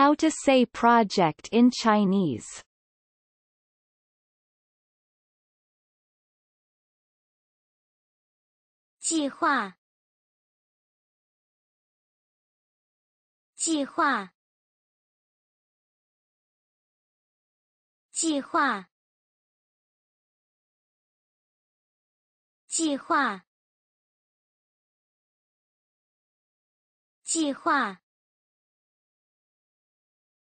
How to say project in Chinese Jihua Jihua Jihua Jihua